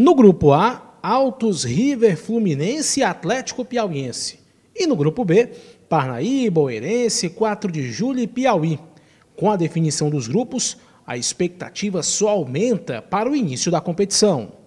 No grupo A, Altos River Fluminense e Atlético Piauiense. E no grupo B, Parnaíba, Oeirense, 4 de Julho e Piauí. Com a definição dos grupos, a expectativa só aumenta para o início da competição.